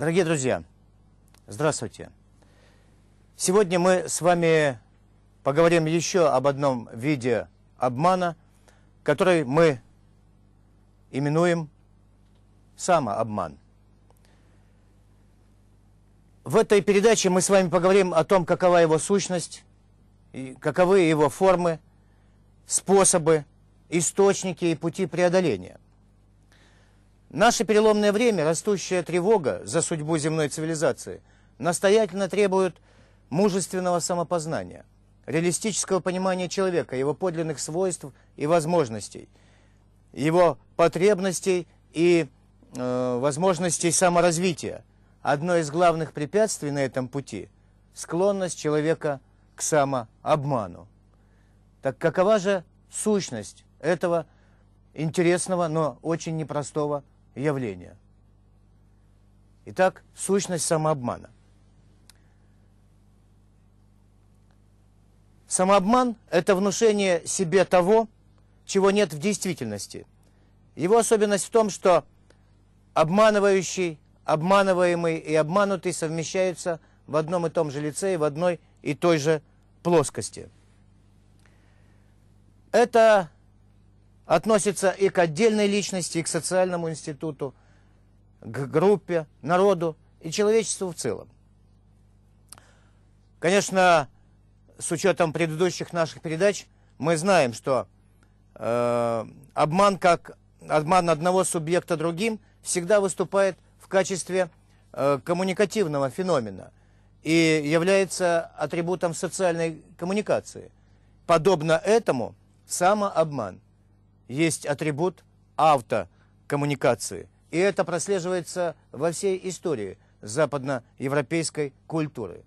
Дорогие друзья, здравствуйте. Сегодня мы с вами поговорим еще об одном виде обмана, который мы именуем самообман. В этой передаче мы с вами поговорим о том, какова его сущность, каковы его формы, способы, источники и пути преодоления – Наше переломное время, растущая тревога за судьбу земной цивилизации, настоятельно требует мужественного самопознания, реалистического понимания человека, его подлинных свойств и возможностей, его потребностей и э, возможностей саморазвития. Одно из главных препятствий на этом пути – склонность человека к самообману. Так какова же сущность этого интересного, но очень непростого явление. Итак, сущность самообмана. Самообман – это внушение себе того, чего нет в действительности. Его особенность в том, что обманывающий, обманываемый и обманутый совмещаются в одном и том же лице и в одной и той же плоскости. Это относится и к отдельной личности, и к социальному институту, к группе, народу и человечеству в целом. Конечно, с учетом предыдущих наших передач, мы знаем, что э, обман, как обман одного субъекта другим, всегда выступает в качестве э, коммуникативного феномена и является атрибутом социальной коммуникации. Подобно этому самообман – есть атрибут автокоммуникации. И это прослеживается во всей истории западноевропейской культуры.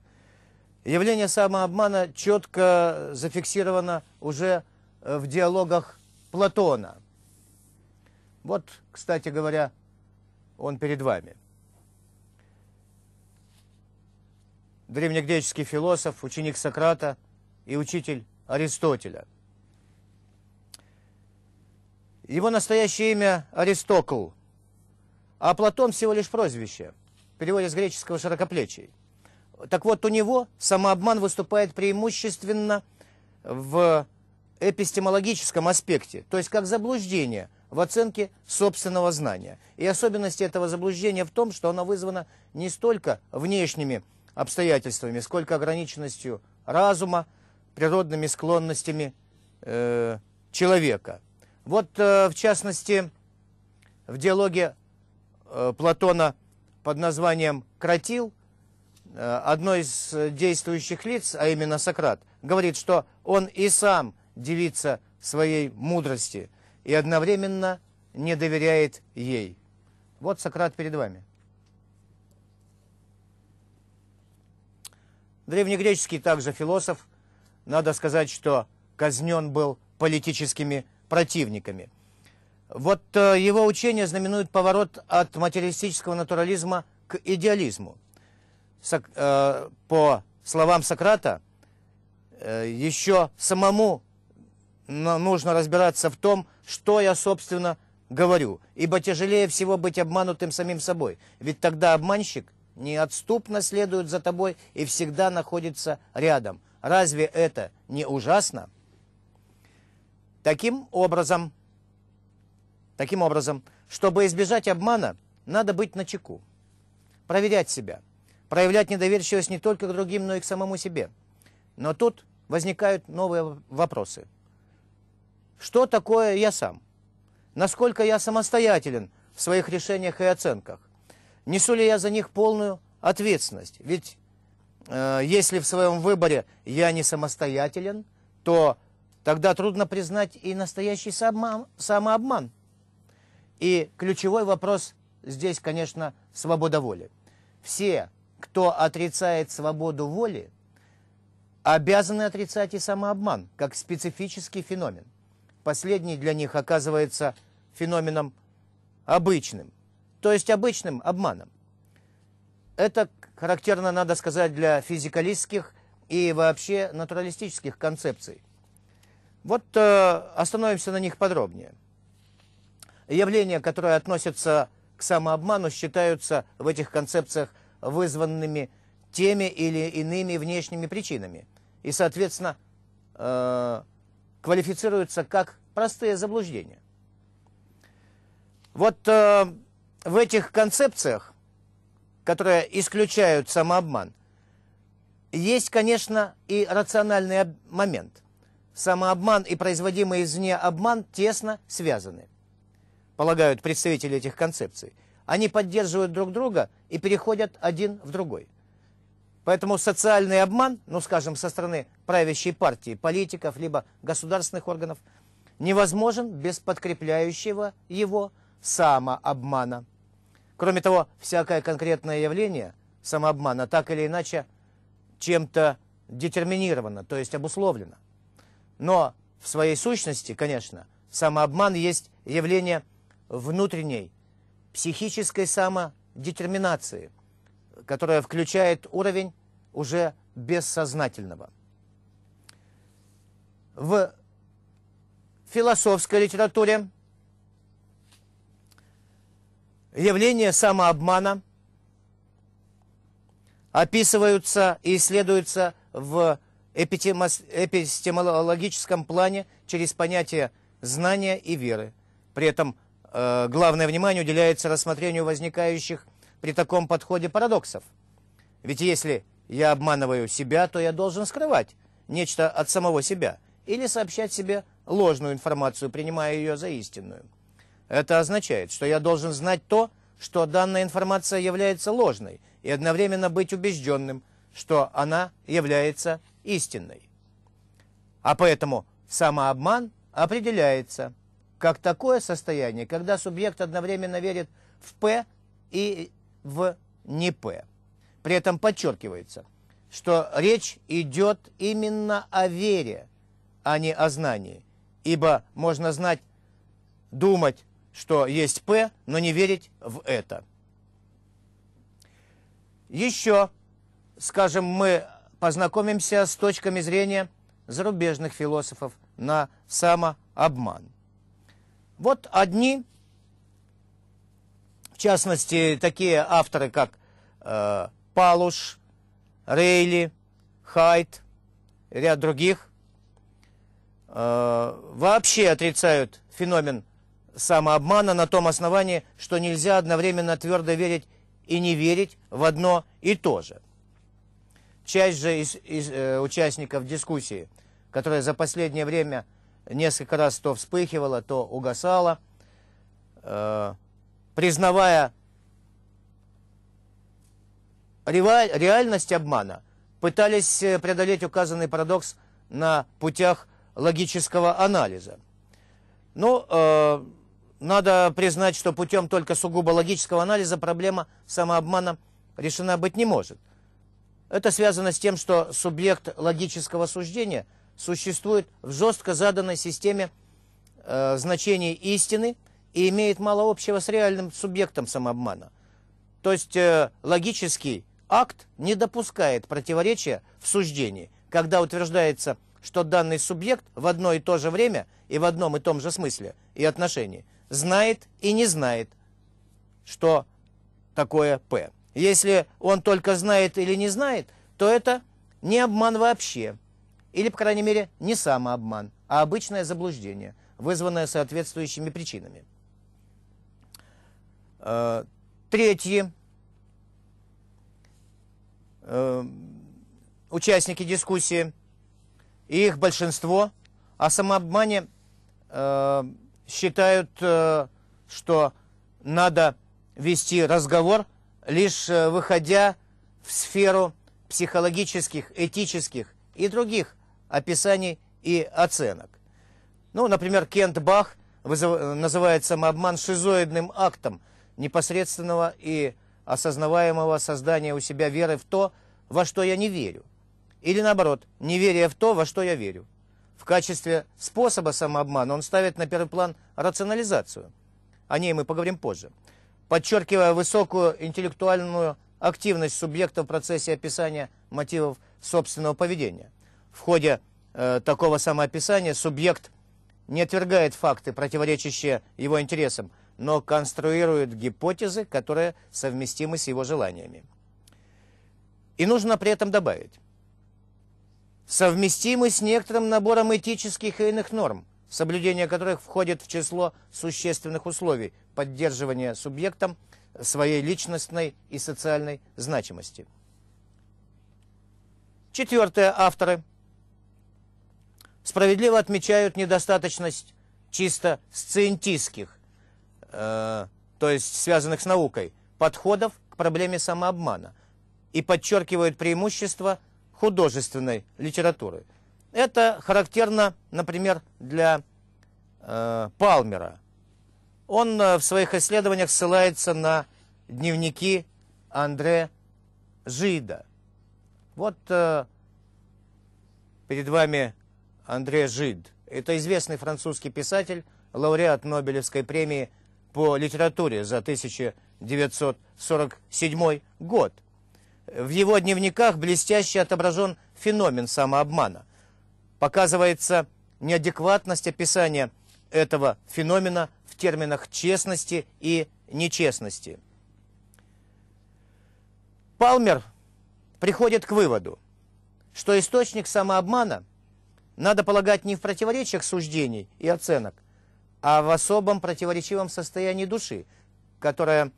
Явление самообмана четко зафиксировано уже э, в диалогах Платона. Вот, кстати говоря, он перед вами. Древнегреческий философ, ученик Сократа и учитель Аристотеля – его настоящее имя Аристокл, а Платон всего лишь прозвище, в переводе с греческого «широкоплечий». Так вот, у него самообман выступает преимущественно в эпистемологическом аспекте, то есть как заблуждение в оценке собственного знания. И особенность этого заблуждения в том, что оно вызвано не столько внешними обстоятельствами, сколько ограниченностью разума, природными склонностями э, человека. Вот, э, в частности, в диалоге э, Платона под названием «Кротил» э, одно из действующих лиц, а именно Сократ, говорит, что он и сам девица своей мудрости и одновременно не доверяет ей. Вот Сократ перед вами. Древнегреческий также философ. Надо сказать, что казнен был политическими противниками. Вот э, его учение знаменует поворот от материалистического натурализма к идеализму. Э, по словам Сократа, э, еще самому нужно разбираться в том, что я, собственно, говорю. Ибо тяжелее всего быть обманутым самим собой. Ведь тогда обманщик неотступно следует за тобой и всегда находится рядом. Разве это не ужасно? Таким образом, таким образом, чтобы избежать обмана, надо быть начеку, проверять себя, проявлять недоверчивость не только к другим, но и к самому себе. Но тут возникают новые вопросы. Что такое я сам? Насколько я самостоятелен в своих решениях и оценках? Несу ли я за них полную ответственность? Ведь э, если в своем выборе я не самостоятелен, то Тогда трудно признать и настоящий самообман. И ключевой вопрос здесь, конечно, свобода воли. Все, кто отрицает свободу воли, обязаны отрицать и самообман, как специфический феномен. Последний для них оказывается феноменом обычным, то есть обычным обманом. Это характерно, надо сказать, для физикалистских и вообще натуралистических концепций – вот э, остановимся на них подробнее. Явления, которые относятся к самообману, считаются в этих концепциях вызванными теми или иными внешними причинами. И, соответственно, э, квалифицируются как простые заблуждения. Вот э, в этих концепциях, которые исключают самообман, есть, конечно, и рациональный момент самообман и производимый извне обман тесно связаны, полагают представители этих концепций. Они поддерживают друг друга и переходят один в другой. Поэтому социальный обман, ну скажем, со стороны правящей партии, политиков, либо государственных органов, невозможен без подкрепляющего его самообмана. Кроме того, всякое конкретное явление самообмана так или иначе чем-то детерминировано, то есть обусловлено. Но в своей сущности, конечно, самообман есть явление внутренней, психической самодетерминации, которая включает уровень уже бессознательного. В философской литературе явления самообмана описываются и исследуются в эпистемологическом плане через понятия знания и веры. При этом э, главное внимание уделяется рассмотрению возникающих при таком подходе парадоксов. Ведь если я обманываю себя, то я должен скрывать нечто от самого себя или сообщать себе ложную информацию, принимая ее за истинную. Это означает, что я должен знать то, что данная информация является ложной, и одновременно быть убежденным, что она является истинной. А поэтому самообман определяется как такое состояние, когда субъект одновременно верит в П и в не П. При этом подчеркивается, что речь идет именно о вере, а не о знании, ибо можно знать, думать, что есть П, но не верить в это. Еще, скажем, мы познакомимся с точками зрения зарубежных философов на самообман. Вот одни, в частности, такие авторы, как э, Палуш, Рейли, Хайт, ряд других, э, вообще отрицают феномен самообмана на том основании, что нельзя одновременно твердо верить и не верить в одно и то же. Часть же из, из э, участников дискуссии, которая за последнее время несколько раз то вспыхивала, то угасала, э, признавая реальность обмана, пытались э, преодолеть указанный парадокс на путях логического анализа. Ну, э, надо признать, что путем только сугубо логического анализа проблема самообмана решена быть не может – это связано с тем, что субъект логического суждения существует в жестко заданной системе э, значений истины и имеет мало общего с реальным субъектом самообмана. То есть э, логический акт не допускает противоречия в суждении, когда утверждается, что данный субъект в одно и то же время и в одном и том же смысле и отношении знает и не знает, что такое «П». Если он только знает или не знает, то это не обман вообще. Или, по крайней мере, не самообман, а обычное заблуждение, вызванное соответствующими причинами. Э, Третьи э, Участники дискуссии, их большинство, о самообмане э, считают, что надо вести разговор лишь э, выходя в сферу психологических, этических и других описаний и оценок. Ну, например, Кент Бах называет самообман шизоидным актом непосредственного и осознаваемого создания у себя веры в то, во что я не верю. Или наоборот, неверие в то, во что я верю. В качестве способа самообмана он ставит на первый план рационализацию. О ней мы поговорим позже подчеркивая высокую интеллектуальную активность субъекта в процессе описания мотивов собственного поведения. В ходе э, такого самоописания субъект не отвергает факты, противоречащие его интересам, но конструирует гипотезы, которые совместимы с его желаниями. И нужно при этом добавить. Совместимы с некоторым набором этических и иных норм, соблюдение которых входит в число существенных условий, поддерживания субъектом своей личностной и социальной значимости. Четвертое. Авторы справедливо отмечают недостаточность чисто сциентистских, э, то есть связанных с наукой, подходов к проблеме самообмана и подчеркивают преимущества художественной литературы. Это характерно, например, для э, Палмера – он э, в своих исследованиях ссылается на дневники Андре Жида. Вот э, перед вами Андре Жид. Это известный французский писатель, лауреат Нобелевской премии по литературе за 1947 год. В его дневниках блестяще отображен феномен самообмана. Показывается неадекватность описания этого феномена в терминах честности и нечестности. Палмер приходит к выводу, что источник самообмана надо полагать не в противоречиях суждений и оценок, а в особом противоречивом состоянии души, которое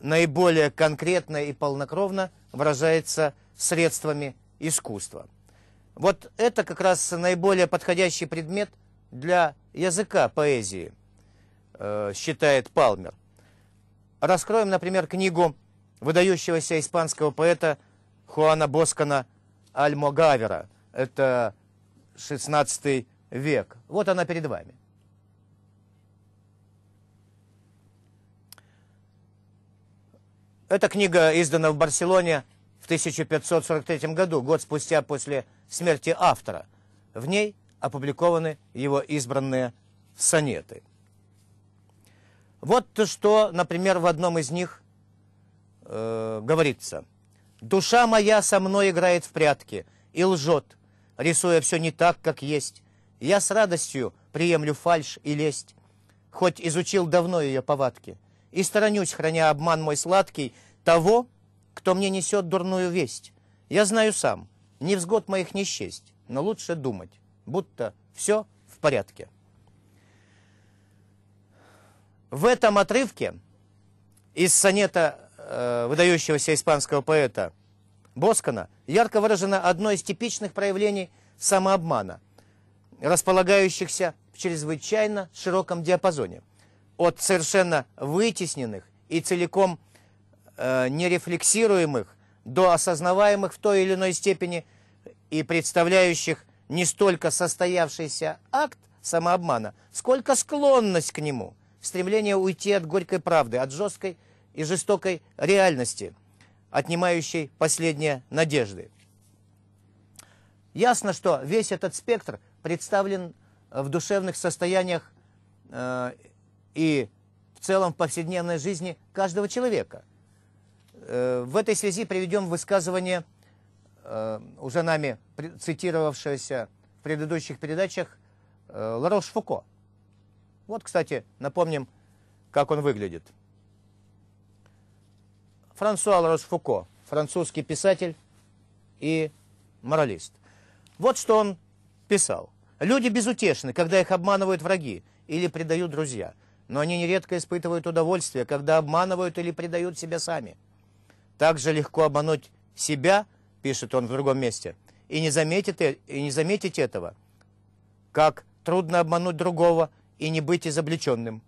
наиболее конкретно и полнокровно выражается средствами искусства. Вот это как раз наиболее подходящий предмет для языка поэзии – Э, считает Палмер. Раскроем, например, книгу выдающегося испанского поэта Хуана Боскана Альмогавера. Это 16 век. Вот она перед вами. Эта книга издана в Барселоне в 1543 году, год спустя после смерти автора. В ней опубликованы его избранные сонеты. Вот то, что, например, в одном из них э, говорится. «Душа моя со мной играет в прятки и лжет, рисуя все не так, как есть. Я с радостью приемлю фальшь и лесть, хоть изучил давно ее повадки, и сторонюсь, храня обман мой сладкий, того, кто мне несет дурную весть. Я знаю сам, невзгод моих не счесть, но лучше думать, будто все в порядке». В этом отрывке из сонета э, выдающегося испанского поэта Боскана ярко выражено одно из типичных проявлений самообмана, располагающихся в чрезвычайно широком диапазоне, от совершенно вытесненных и целиком э, нерефлексируемых до осознаваемых в той или иной степени и представляющих не столько состоявшийся акт самообмана, сколько склонность к нему – в стремлении уйти от горькой правды, от жесткой и жестокой реальности, отнимающей последние надежды. Ясно, что весь этот спектр представлен э, в душевных состояниях э, и в целом в повседневной жизни каждого человека. Э, в этой связи приведем высказывание, э, уже нами цитировавшегося в предыдущих передачах, э, Ларош Фуко – вот, кстати, напомним, как он выглядит. Франсуа Ларос Фуко, французский писатель и моралист. Вот что он писал. «Люди безутешны, когда их обманывают враги или предают друзья, но они нередко испытывают удовольствие, когда обманывают или предают себя сами. Так же легко обмануть себя, — пишет он в другом месте, — и не заметить, и не заметить этого, как трудно обмануть другого, и не быть изобличенным.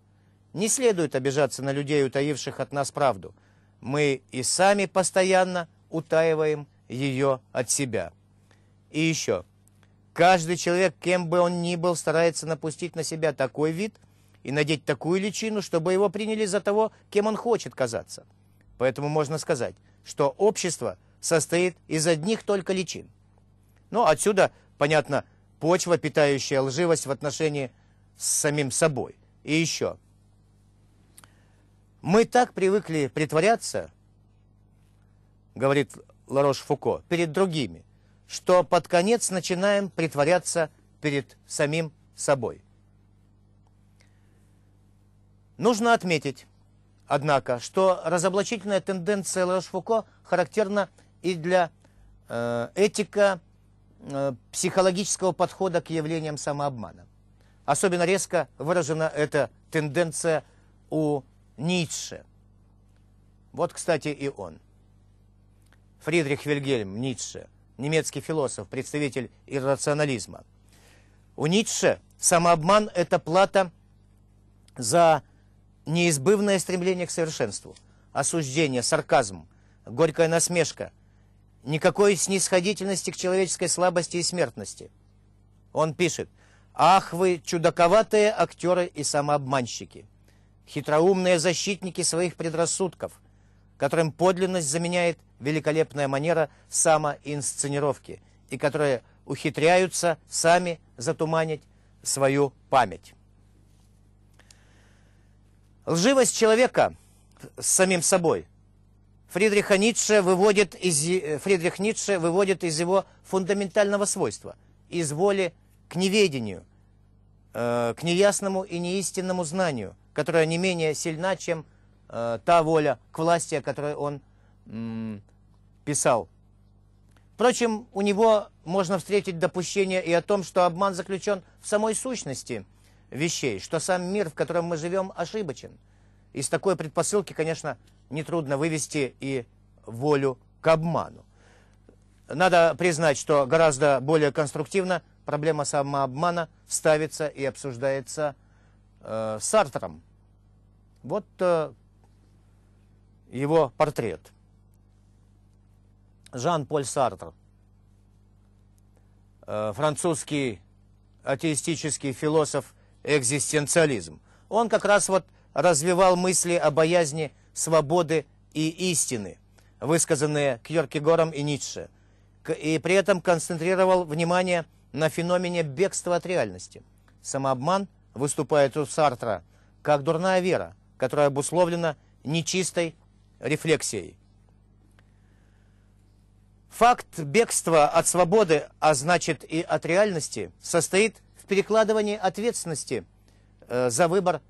Не следует обижаться на людей, утаивших от нас правду. Мы и сами постоянно утаиваем ее от себя. И еще. Каждый человек, кем бы он ни был, старается напустить на себя такой вид и надеть такую личину, чтобы его приняли за того, кем он хочет казаться. Поэтому можно сказать, что общество состоит из одних только личин. Но ну, отсюда, понятно, почва, питающая лживость в отношении с самим собой. И еще. Мы так привыкли притворяться, говорит Ларош Фуко, перед другими, что под конец начинаем притворяться перед самим собой. Нужно отметить, однако, что разоблачительная тенденция Ларош Фуко характерна и для э, этика э, психологического подхода к явлениям самообмана. Особенно резко выражена эта тенденция у Ницше. Вот, кстати, и он. Фридрих Вильгельм Ницше, немецкий философ, представитель иррационализма. У Ницше самообман – это плата за неизбывное стремление к совершенству, осуждение, сарказм, горькая насмешка, никакой снисходительности к человеческой слабости и смертности. Он пишет – Ах вы, чудаковатые актеры и самообманщики, хитроумные защитники своих предрассудков, которым подлинность заменяет великолепная манера самоинсценировки и которые ухитряются сами затуманить свою память. Лживость человека с самим собой Фридриха Ницше выводит из, э, Фридрих Ницше выводит из его фундаментального свойства, из воли к неведению, э, к неясному и неистинному знанию, которое не менее сильна, чем э, та воля к власти, о которой он писал. Впрочем, у него можно встретить допущение и о том, что обман заключен в самой сущности вещей, что сам мир, в котором мы живем, ошибочен. Из такой предпосылки, конечно, нетрудно вывести и волю к обману. Надо признать, что гораздо более конструктивно проблема самообмана ставится и обсуждается э, Сартром. Вот э, его портрет. Жан-Поль Сартр, э, французский атеистический философ экзистенциализм. Он как раз вот развивал мысли о боязни свободы и истины, высказанные Кьеркегором и Ницше, и при этом концентрировал внимание на на феномене бегства от реальности. Самообман выступает у Сартра как дурная вера, которая обусловлена нечистой рефлексией. Факт бегства от свободы, а значит и от реальности, состоит в перекладывании ответственности э, за выбор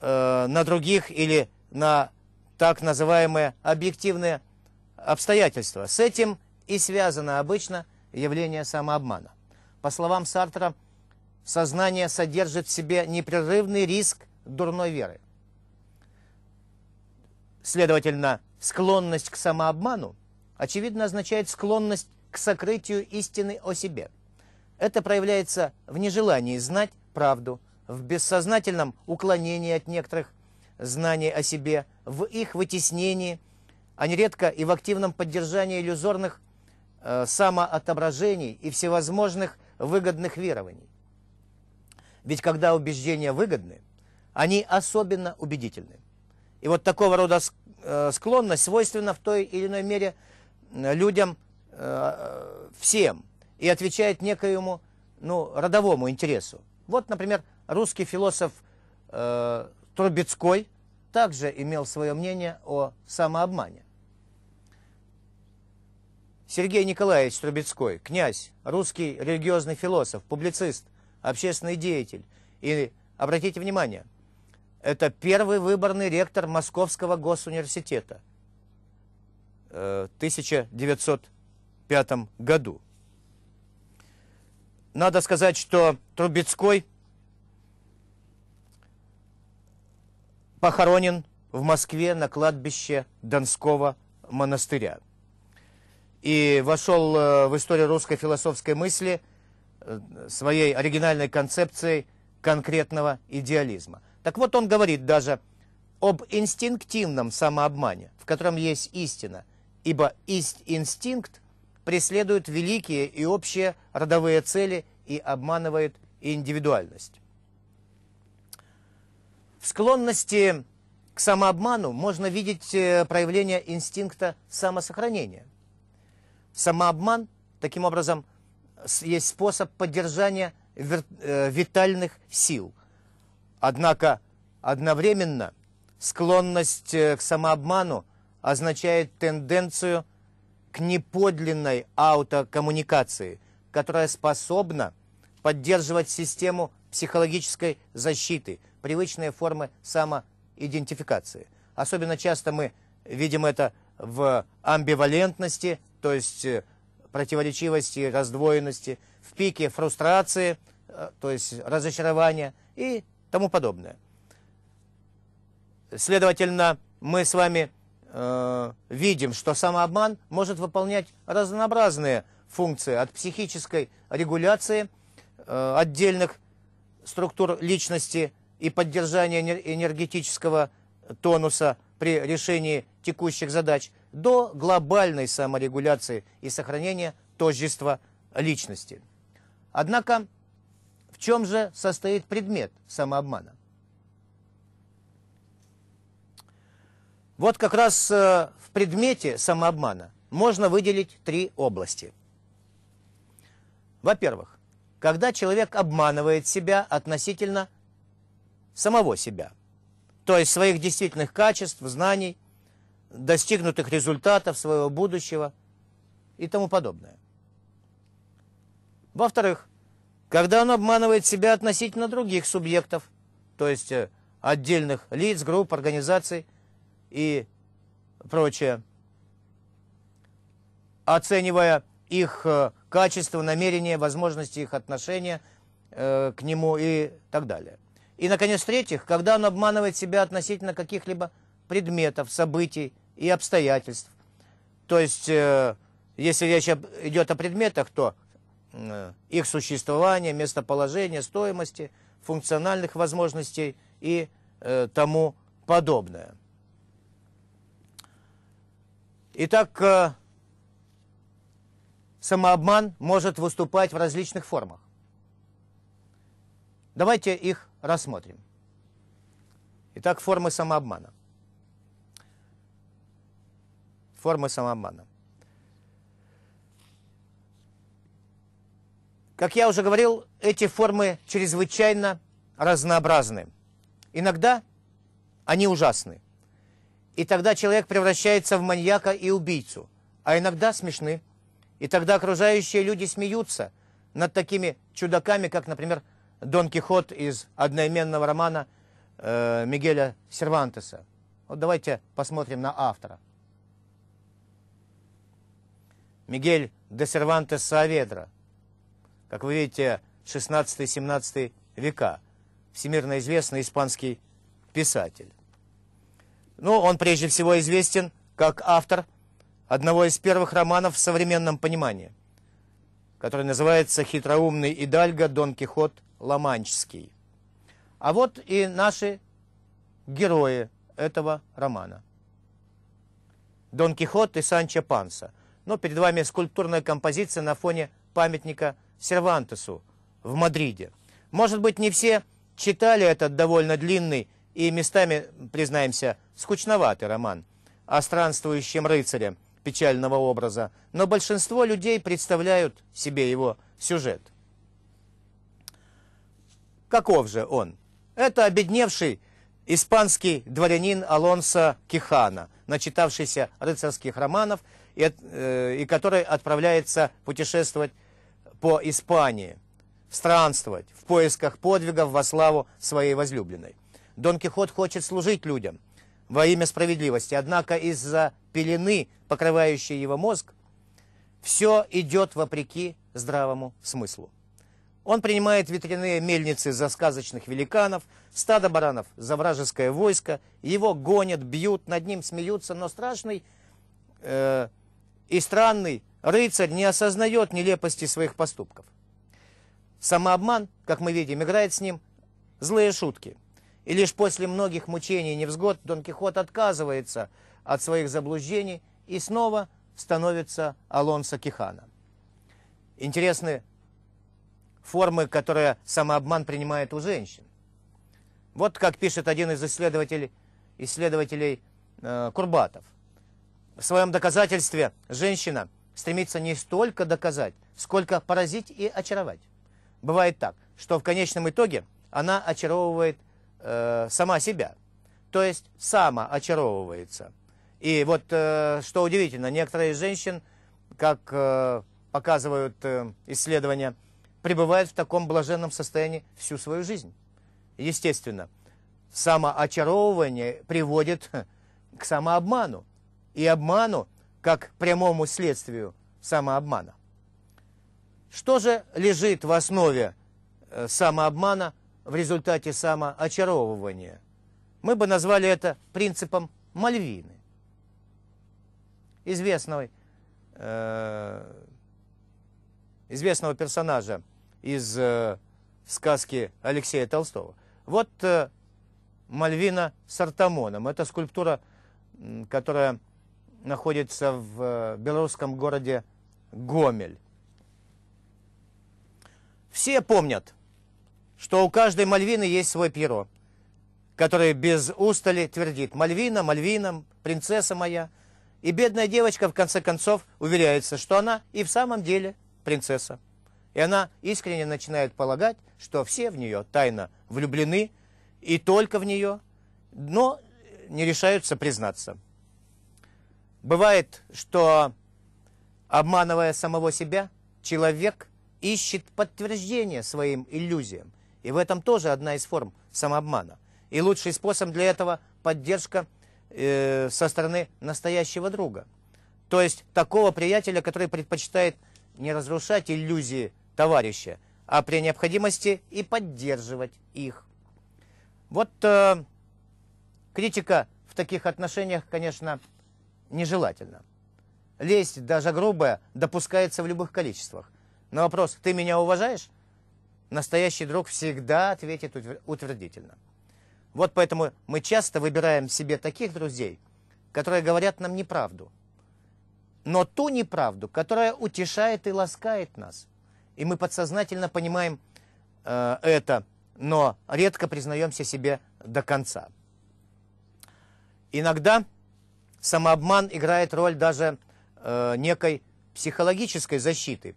э, на других или на так называемые объективные обстоятельства. С этим и связано обычно явление самообмана. По словам Сартра, сознание содержит в себе непрерывный риск дурной веры. Следовательно, склонность к самообману, очевидно, означает склонность к сокрытию истины о себе. Это проявляется в нежелании знать правду, в бессознательном уклонении от некоторых знаний о себе, в их вытеснении, а нередко и в активном поддержании иллюзорных э, самоотображений и всевозможных выгодных верований. Ведь когда убеждения выгодны, они особенно убедительны. И вот такого рода э, склонность свойственна в той или иной мере э, людям э, всем и отвечает некоему ну, родовому интересу. Вот, например, русский философ э, Трубецкой также имел свое мнение о самообмане. Сергей Николаевич Трубецкой, князь, русский религиозный философ, публицист, общественный деятель. И обратите внимание, это первый выборный ректор Московского госуниверситета э, в 1905 году. Надо сказать, что Трубецкой похоронен в Москве на кладбище Донского монастыря и вошел э, в историю русской философской мысли э, своей оригинальной концепцией конкретного идеализма. Так вот, он говорит даже об инстинктивном самообмане, в котором есть истина, ибо ист инстинкт преследует великие и общие родовые цели и обманывает индивидуальность. В склонности к самообману можно видеть э, проявление инстинкта самосохранения. Самообман, таким образом, есть способ поддержания э, витальных сил. Однако одновременно склонность э, к самообману означает тенденцию к неподлинной аутокоммуникации, которая способна поддерживать систему психологической защиты, привычные формы самоидентификации. Особенно часто мы видим это в амбивалентности то есть э, противоречивости, раздвоенности, в пике фрустрации, э, то есть разочарования и тому подобное. Следовательно, мы с вами э, видим, что самообман может выполнять разнообразные функции от психической регуляции э, отдельных структур личности и поддержания энергетического тонуса при решении текущих задач – до глобальной саморегуляции и сохранения тождества личности. Однако, в чем же состоит предмет самообмана? Вот как раз э, в предмете самообмана можно выделить три области. Во-первых, когда человек обманывает себя относительно самого себя, то есть своих действительных качеств, знаний, достигнутых результатов своего будущего и тому подобное. Во-вторых, когда он обманывает себя относительно других субъектов, то есть э, отдельных лиц, групп, организаций и прочее, оценивая их э, качество, намерения, возможности их отношения э, к нему и так далее. И, наконец, в-третьих, когда он обманывает себя относительно каких-либо предметов, событий, и обстоятельств. То есть, э, если речь идет о предметах, то э, их существование, местоположение, стоимости, функциональных возможностей и э, тому подобное. Итак, самообман может выступать в различных формах. Давайте их рассмотрим. Итак, формы самообмана – формы самообмана. Как я уже говорил, эти формы чрезвычайно разнообразны. Иногда они ужасны. И тогда человек превращается в маньяка и убийцу. А иногда смешны. И тогда окружающие люди смеются над такими чудаками, как, например, Дон Кихот из одноименного романа э, Мигеля Сервантеса. Вот давайте посмотрим на автора. Мигель де Сервантес Саведра. Как вы видите, 16-17 века. Всемирно известный испанский писатель. Ну, он прежде всего известен как автор одного из первых романов в современном понимании, который называется «Хитроумный Идальго Дон Кихот Ламанчский». А вот и наши герои этого романа. Дон Кихот и Санчо Панса – но перед вами скульптурная композиция на фоне памятника Сервантесу в Мадриде. Может быть, не все читали этот довольно длинный и местами, признаемся, скучноватый роман о странствующем рыцаре печального образа, но большинство людей представляют себе его сюжет. Каков же он? Это обедневший испанский дворянин Алонсо Кихана, начитавшийся рыцарских романов – и, э, и который отправляется путешествовать по Испании, странствовать в поисках подвигов во славу своей возлюбленной. Дон Кихот хочет служить людям во имя справедливости, однако из-за пелены, покрывающей его мозг, все идет вопреки здравому смыслу. Он принимает ветряные мельницы за сказочных великанов, стадо баранов за вражеское войско, его гонят, бьют, над ним смеются, но страшный э, и странный рыцарь не осознает нелепости своих поступков. Самообман, как мы видим, играет с ним злые шутки. И лишь после многих мучений и невзгод Дон Кихот отказывается от своих заблуждений и снова становится Алонсо Кихана. Интересны формы, которые самообман принимает у женщин. Вот как пишет один из исследователей, исследователей э, Курбатов – в своем доказательстве женщина стремится не столько доказать, сколько поразить и очаровать. Бывает так, что в конечном итоге она очаровывает э, сама себя, то есть сама очаровывается. И вот, э, что удивительно, некоторые из женщин, как э, показывают э, исследования, пребывают в таком блаженном состоянии всю свою жизнь. Естественно, самоочаровывание приводит к самообману и обману, как прямому следствию самообмана. Что же лежит в основе э, самообмана в результате самоочаровывания? Мы бы назвали это принципом Мальвины, известного, э, известного персонажа из э, сказки Алексея Толстого. Вот э, Мальвина с Артамоном. Это скульптура, которая находится в э, белорусском городе Гомель. Все помнят, что у каждой Мальвины есть свой перо, которое без устали твердит «Мальвина, Мальвина, принцесса моя». И бедная девочка, в конце концов, уверяется, что она и в самом деле принцесса. И она искренне начинает полагать, что все в нее тайно влюблены, и только в нее, но не решаются признаться. Бывает, что, обманывая самого себя, человек ищет подтверждение своим иллюзиям. И в этом тоже одна из форм самообмана. И лучший способ для этого – поддержка э, со стороны настоящего друга. То есть такого приятеля, который предпочитает не разрушать иллюзии товарища, а при необходимости и поддерживать их. Вот э, критика в таких отношениях, конечно, нежелательно. Лесть, даже грубая, допускается в любых количествах. На вопрос «ты меня уважаешь?» настоящий друг всегда ответит утвердительно. Вот поэтому мы часто выбираем себе таких друзей, которые говорят нам неправду. Но ту неправду, которая утешает и ласкает нас. И мы подсознательно понимаем э, это, но редко признаемся себе до конца. Иногда самообман играет роль даже э, некой психологической защиты,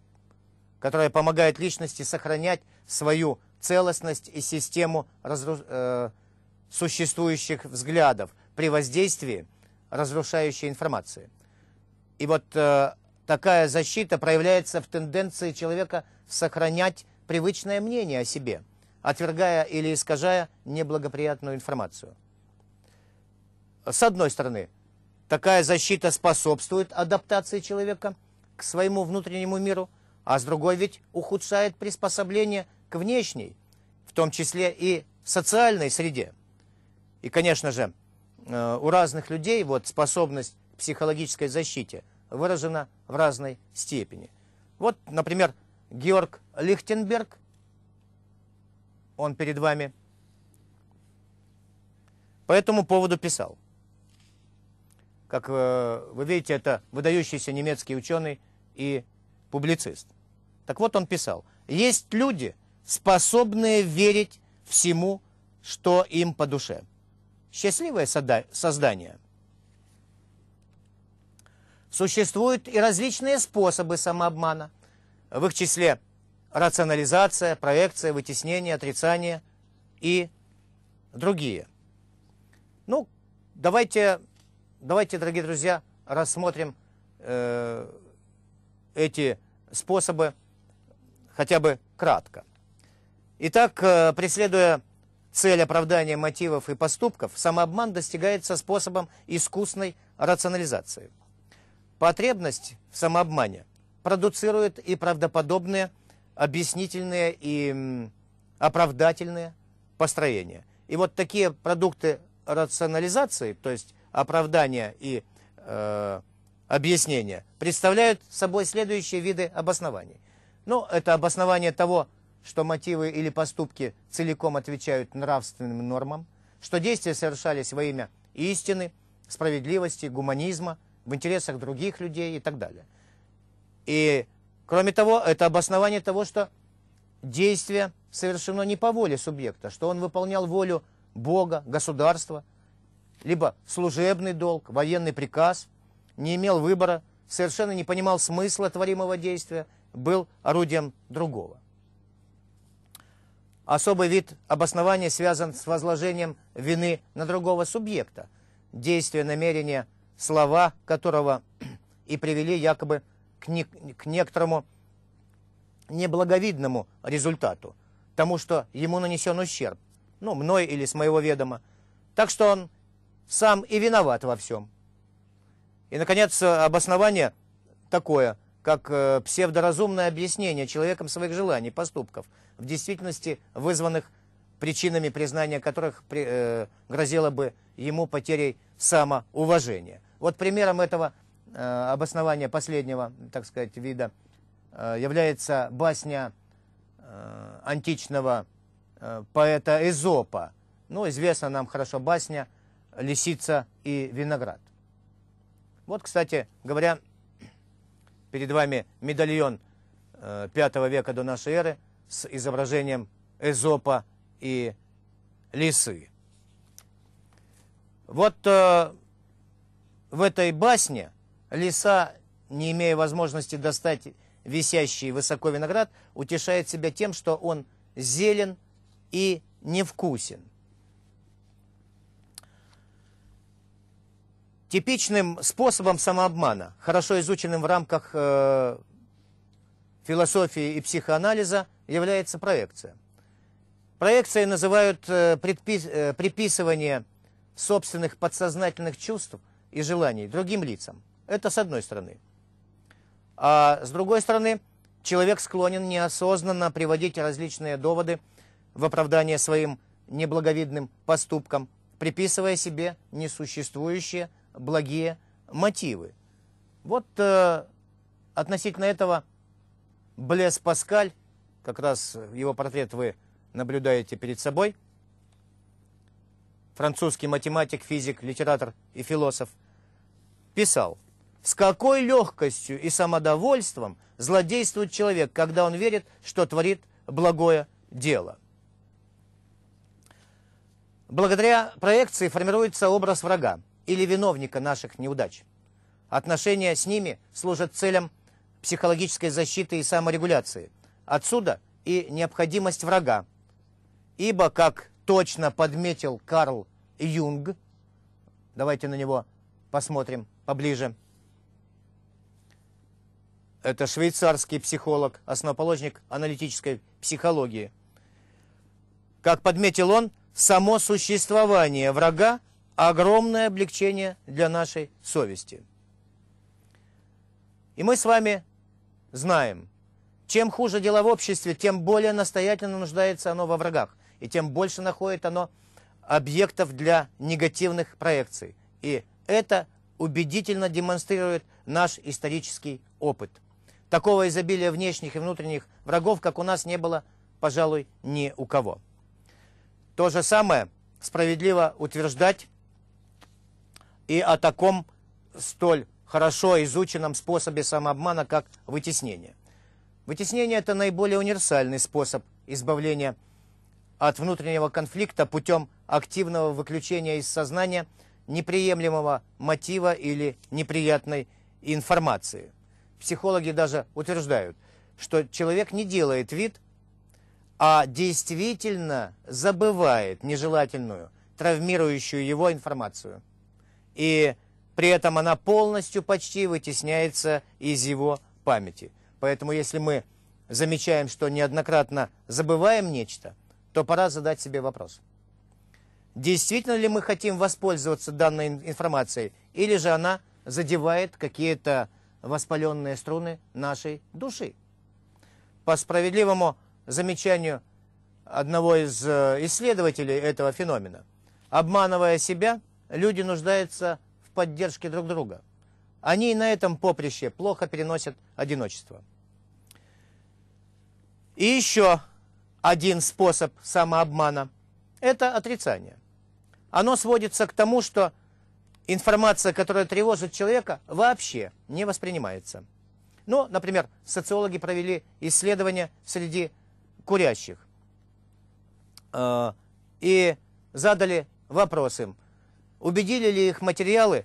которая помогает личности сохранять свою целостность и систему разру... э, существующих взглядов при воздействии разрушающей информации. И вот э, такая защита проявляется в тенденции человека сохранять привычное мнение о себе, отвергая или искажая неблагоприятную информацию. С одной стороны, Такая защита способствует адаптации человека к своему внутреннему миру, а с другой ведь ухудшает приспособление к внешней, в том числе и социальной среде. И, конечно же, э, у разных людей вот способность к психологической защите выражена в разной степени. Вот, например, Георг Лихтенберг, он перед вами, по этому поводу писал – как э, вы видите, это выдающийся немецкий ученый и публицист. Так вот он писал, есть люди, способные верить всему, что им по душе. Счастливое создание. Существуют и различные способы самообмана, в их числе рационализация, проекция, вытеснение, отрицание и другие. Ну, давайте Давайте, дорогие друзья, рассмотрим э, эти способы хотя бы кратко. Итак, э, преследуя цель оправдания мотивов и поступков, самообман достигается способом искусной рационализации. Потребность в самообмане продуцирует и правдоподобные, объяснительные и оправдательные построения. И вот такие продукты рационализации, то есть оправдания и э, объяснения представляют собой следующие виды обоснований. Ну, это обоснование того, что мотивы или поступки целиком отвечают нравственным нормам, что действия совершались во имя истины, справедливости, гуманизма, в интересах других людей и так далее. И, кроме того, это обоснование того, что действие совершено не по воле субъекта, что он выполнял волю Бога, государства – либо служебный долг, военный приказ, не имел выбора, совершенно не понимал смысла творимого действия, был орудием другого. Особый вид обоснования связан с возложением вины на другого субъекта, действия, намерение, слова которого и привели якобы к, не, к некоторому неблаговидному результату, тому, что ему нанесен ущерб, ну, мной или с моего ведома. Так что он сам и виноват во всем. И, наконец, обоснование такое, как э, псевдоразумное объяснение человеком своих желаний, поступков, в действительности вызванных причинами признания которых э, грозило бы ему потерей самоуважения. Вот примером этого э, обоснования последнего, так сказать, вида э, является басня э, античного э, поэта Эзопа. Ну, известна нам хорошо басня лисица и виноград. Вот, кстати говоря, перед вами медальон V э, века до нашей эры с изображением Эзопа и лисы. Вот э, в этой басне лиса, не имея возможности достать висящий высоко виноград, утешает себя тем, что он зелен и невкусен – типичным способом самообмана, хорошо изученным в рамках э, философии и психоанализа, является проекция. Проекция называют э, предпис, э, приписывание собственных подсознательных чувств и желаний другим лицам. Это с одной стороны. А с другой стороны, человек склонен неосознанно приводить различные доводы в оправдание своим неблаговидным поступкам, приписывая себе несуществующие благие мотивы. Вот э, относительно этого Блес Паскаль, как раз его портрет вы наблюдаете перед собой, французский математик, физик, литератор и философ, писал, «С какой легкостью и самодовольством злодействует человек, когда он верит, что творит благое дело?» Благодаря проекции формируется образ врага или виновника наших неудач. Отношения с ними служат целям психологической защиты и саморегуляции. Отсюда и необходимость врага. Ибо, как точно подметил Карл Юнг, давайте на него посмотрим поближе. Это швейцарский психолог, основоположник аналитической психологии. Как подметил он, само существование врага огромное облегчение для нашей совести. И мы с вами знаем, чем хуже дела в обществе, тем более настоятельно нуждается оно во врагах, и тем больше находит оно объектов для негативных проекций. И это убедительно демонстрирует наш исторический опыт. Такого изобилия внешних и внутренних врагов, как у нас, не было, пожалуй, ни у кого. То же самое справедливо утверждать и о таком столь хорошо изученном способе самообмана, как вытеснение. Вытеснение – это наиболее универсальный способ избавления от внутреннего конфликта путем активного выключения из сознания неприемлемого мотива или неприятной информации. Психологи даже утверждают, что человек не делает вид, а действительно забывает нежелательную, травмирующую его информацию и при этом она полностью почти вытесняется из его памяти. Поэтому если мы замечаем, что неоднократно забываем нечто, то пора задать себе вопрос. Действительно ли мы хотим воспользоваться данной информацией, или же она задевает какие-то воспаленные струны нашей души? По справедливому замечанию одного из э, исследователей этого феномена, обманывая себя – люди нуждаются в поддержке друг друга. Они и на этом поприще плохо переносят одиночество. И еще один способ самообмана – это отрицание. Оно сводится к тому, что информация, которая тревожит человека, вообще не воспринимается. Ну, например, социологи провели исследования среди курящих э, и задали вопрос им – Убедили ли их материалы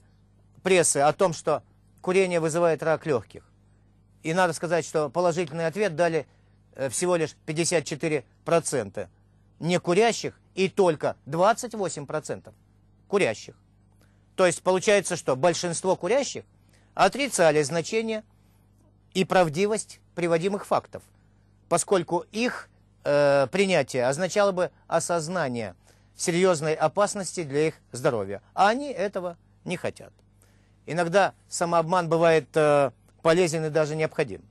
прессы о том, что курение вызывает рак легких? И надо сказать, что положительный ответ дали э, всего лишь 54% некурящих и только 28% курящих. То есть получается, что большинство курящих отрицали значение и правдивость приводимых фактов, поскольку их э, принятие означало бы осознание серьезной опасности для их здоровья. А они этого не хотят. Иногда самообман бывает э, полезен и даже необходим.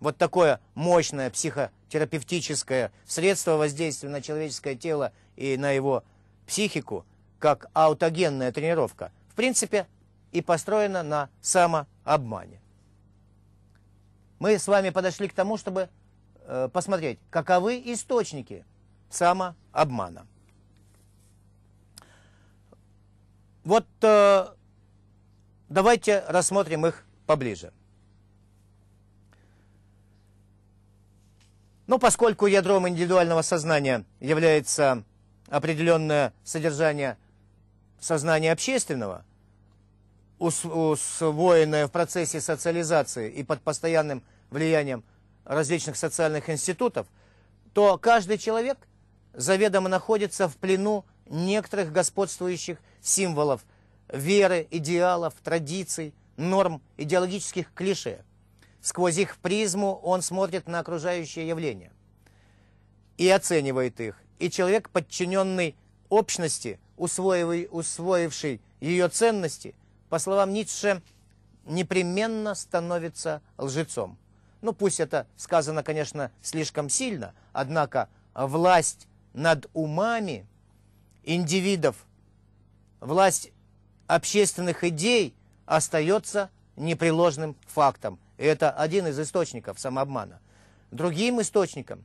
Вот такое мощное психотерапевтическое средство воздействия на человеческое тело и на его психику, как аутогенная тренировка, в принципе, и построена на самообмане. Мы с вами подошли к тому, чтобы э, посмотреть, каковы источники самообмана. Вот э, давайте рассмотрим их поближе. Но ну, поскольку ядром индивидуального сознания является определенное содержание сознания общественного, усвоенное в процессе социализации и под постоянным влиянием различных социальных институтов, то каждый человек заведомо находится в плену некоторых господствующих символов веры, идеалов, традиций, норм, идеологических клише. Сквозь их призму он смотрит на окружающие явления и оценивает их. И человек, подчиненный общности, усвоивший ее ценности, по словам Ницше, непременно становится лжецом. Ну, пусть это сказано, конечно, слишком сильно, однако власть над умами – индивидов, власть общественных идей остается непреложным фактом. И это один из источников самообмана. Другим источником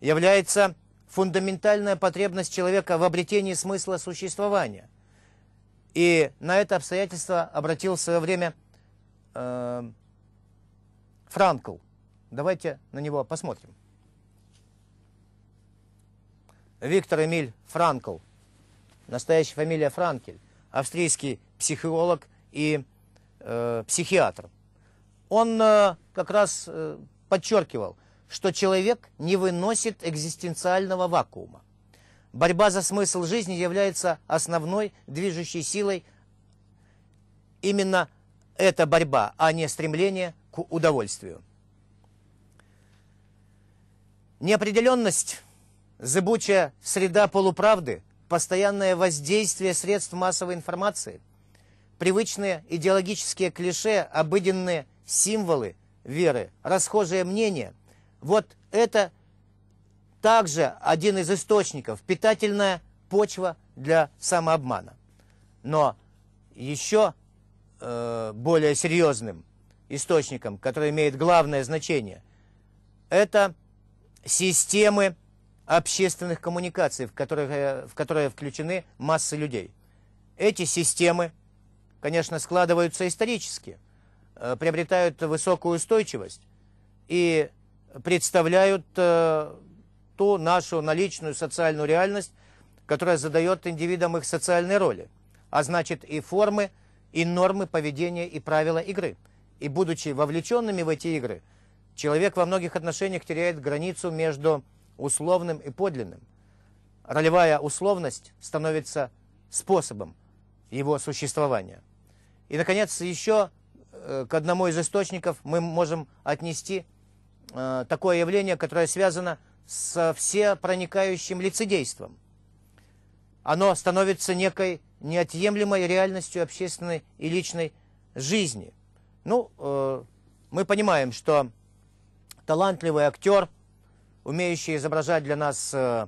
является фундаментальная потребность человека в обретении смысла существования. И на это обстоятельство обратил в свое время э, Франкл. Давайте на него посмотрим. Виктор Эмиль Франкл – настоящая фамилия Франкель, австрийский психолог и э, психиатр. Он э, как раз э, подчеркивал, что человек не выносит экзистенциального вакуума. Борьба за смысл жизни является основной движущей силой. Именно эта борьба, а не стремление к удовольствию. Неопределенность, зыбучая среда полуправды – постоянное воздействие средств массовой информации, привычные идеологические клише, обыденные символы веры, расхожие мнения. Вот это также один из источников, питательная почва для самообмана. Но еще э, более серьезным источником, который имеет главное значение, это системы общественных коммуникаций, в которые, э, в которые включены массы людей. Эти системы, конечно, складываются исторически, э, приобретают высокую устойчивость и представляют э, ту нашу наличную социальную реальность, которая задает индивидам их социальные роли, а значит и формы, и нормы поведения, и правила игры. И будучи вовлеченными в эти игры, человек во многих отношениях теряет границу между условным и подлинным. Ролевая условность становится способом его существования. И, наконец, еще э, к одному из источников мы можем отнести э, такое явление, которое связано с всепроникающим лицедейством. Оно становится некой неотъемлемой реальностью общественной и личной жизни. Ну, э, мы понимаем, что талантливый актер – умеющий изображать для нас э,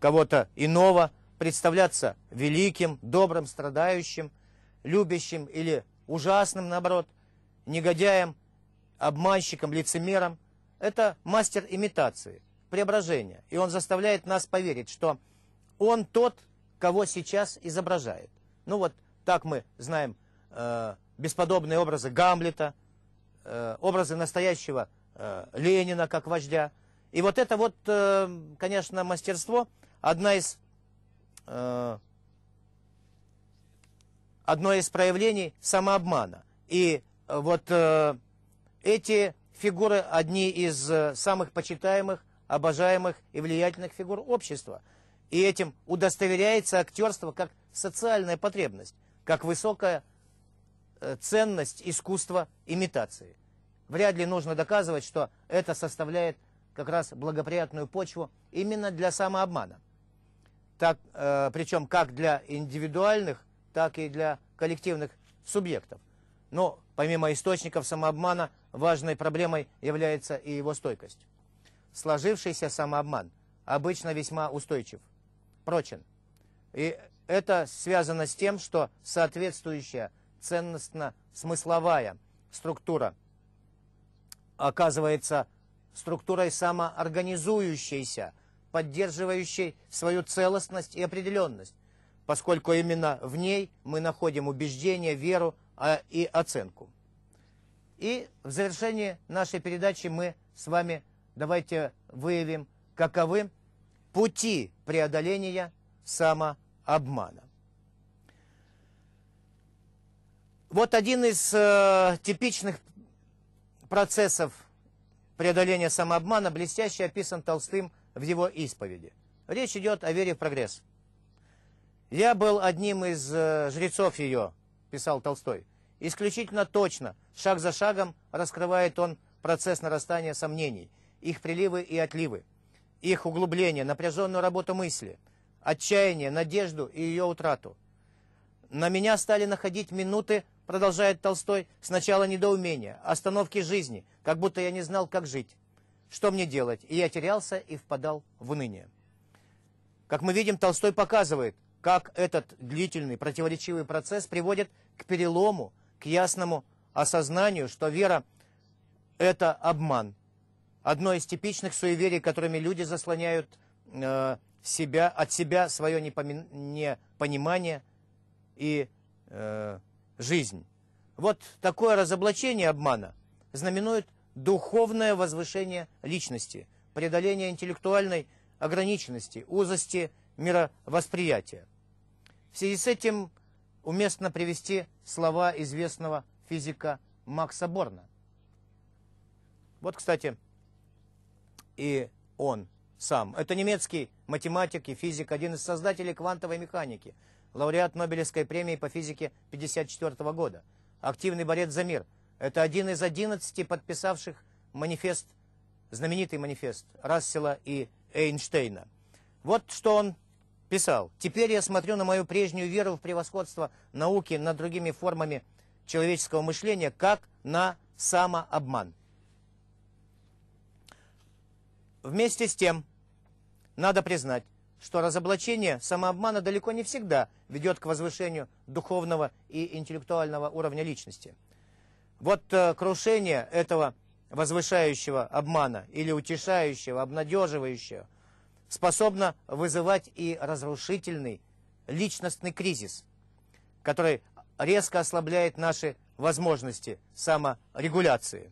кого-то иного, представляться великим, добрым, страдающим, любящим или ужасным, наоборот, негодяем, обманщиком, лицемером. Это мастер имитации, преображения. И он заставляет нас поверить, что он тот, кого сейчас изображает. Ну вот так мы знаем э, бесподобные образы Гамлета, э, образы настоящего э, Ленина как вождя, и вот это вот, э, конечно, мастерство, одна из, э, одно из проявлений самообмана. И э, вот эти фигуры одни из самых почитаемых, обожаемых и влиятельных фигур общества. И этим удостоверяется актерство как социальная потребность, как высокая ценность искусства имитации. Вряд ли нужно доказывать, что это составляет как раз благоприятную почву именно для самообмана. Так, э, причем как для индивидуальных, так и для коллективных субъектов. Но помимо источников самообмана, важной проблемой является и его стойкость. Сложившийся самообман обычно весьма устойчив, прочен. И это связано с тем, что соответствующая ценностно-смысловая структура оказывается структурой самоорганизующейся, поддерживающей свою целостность и определенность, поскольку именно в ней мы находим убеждение, веру а, и оценку. И в завершении нашей передачи мы с вами давайте выявим, каковы пути преодоления самообмана. Вот один из э, типичных процессов преодоления самообмана блестяще описан Толстым в его исповеди. Речь идет о вере в прогресс. «Я был одним из э, жрецов ее», – писал Толстой. Исключительно точно, шаг за шагом, раскрывает он процесс нарастания сомнений, их приливы и отливы, их углубление, напряженную работу мысли, отчаяние, надежду и ее утрату. На меня стали находить минуты продолжает Толстой, сначала недоумение, остановки жизни, как будто я не знал, как жить. Что мне делать? И я терялся и впадал в уныние. Как мы видим, Толстой показывает, как этот длительный противоречивый процесс приводит к перелому, к ясному осознанию, что вера – это обман. Одно из типичных суеверий, которыми люди заслоняют э, себя, от себя свое непонимание и э, жизнь. Вот такое разоблачение обмана знаменует духовное возвышение личности, преодоление интеллектуальной ограниченности, узости мировосприятия. В связи с этим уместно привести слова известного физика Макса Борна. Вот, кстати, и он сам. Это немецкий математик и физик, один из создателей квантовой механики – лауреат Нобелевской премии по физике 1954 года, активный борец за мир. Это один из 11 подписавших манифест, знаменитый манифест Рассела и Эйнштейна. Вот что он писал. «Теперь я смотрю на мою прежнюю веру в превосходство науки над другими формами человеческого мышления, как на самообман». Вместе с тем, надо признать, что разоблачение самообмана далеко не всегда ведет к возвышению духовного и интеллектуального уровня личности. Вот э, крушение этого возвышающего обмана или утешающего, обнадеживающего способно вызывать и разрушительный личностный кризис, который резко ослабляет наши возможности саморегуляции.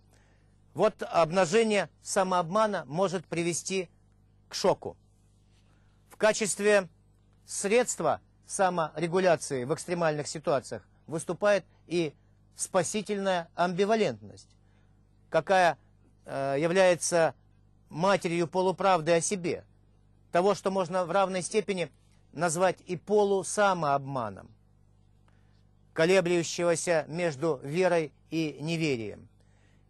Вот обнажение самообмана может привести к шоку качестве средства саморегуляции в экстремальных ситуациях выступает и спасительная амбивалентность, какая э, является матерью полуправды о себе, того, что можно в равной степени назвать и полусамообманом, колеблющегося между верой и неверием.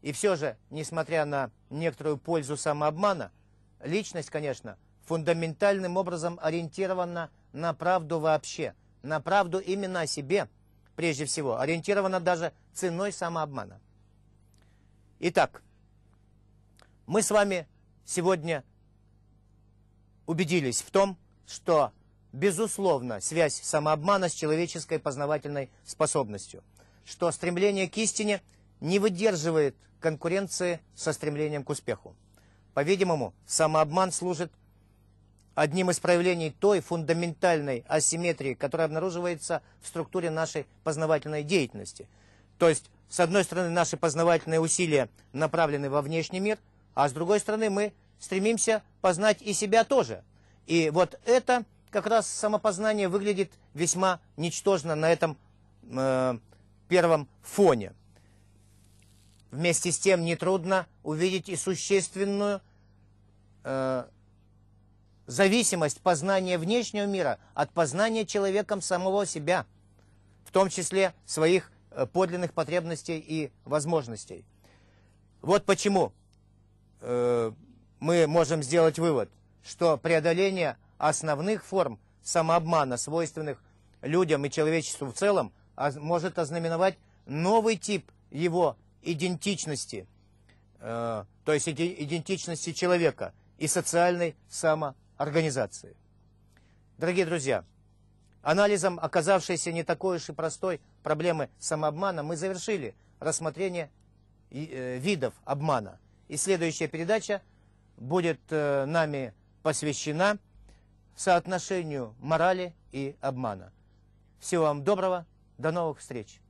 И все же, несмотря на некоторую пользу самообмана, личность, конечно, – фундаментальным образом ориентирована на правду вообще, на правду именно о себе, прежде всего, ориентирована даже ценой самообмана. Итак, мы с вами сегодня убедились в том, что, безусловно, связь самообмана с человеческой познавательной способностью, что стремление к истине не выдерживает конкуренции со стремлением к успеху. По-видимому, самообман служит одним из проявлений той фундаментальной асимметрии, которая обнаруживается в структуре нашей познавательной деятельности. То есть, с одной стороны, наши познавательные усилия направлены во внешний мир, а с другой стороны, мы стремимся познать и себя тоже. И вот это как раз самопознание выглядит весьма ничтожно на этом э, первом фоне. Вместе с тем нетрудно увидеть и существенную э, зависимость познания внешнего мира от познания человеком самого себя, в том числе своих э, подлинных потребностей и возможностей. Вот почему э, мы можем сделать вывод, что преодоление основных форм самообмана, свойственных людям и человечеству в целом, может ознаменовать новый тип его идентичности, э, то есть идентичности человека и социальной самообмана организации. Дорогие друзья, анализом оказавшейся не такой уж и простой проблемы самообмана мы завершили рассмотрение э, видов обмана. И следующая передача будет э, нами посвящена соотношению морали и обмана. Всего вам доброго, до новых встреч!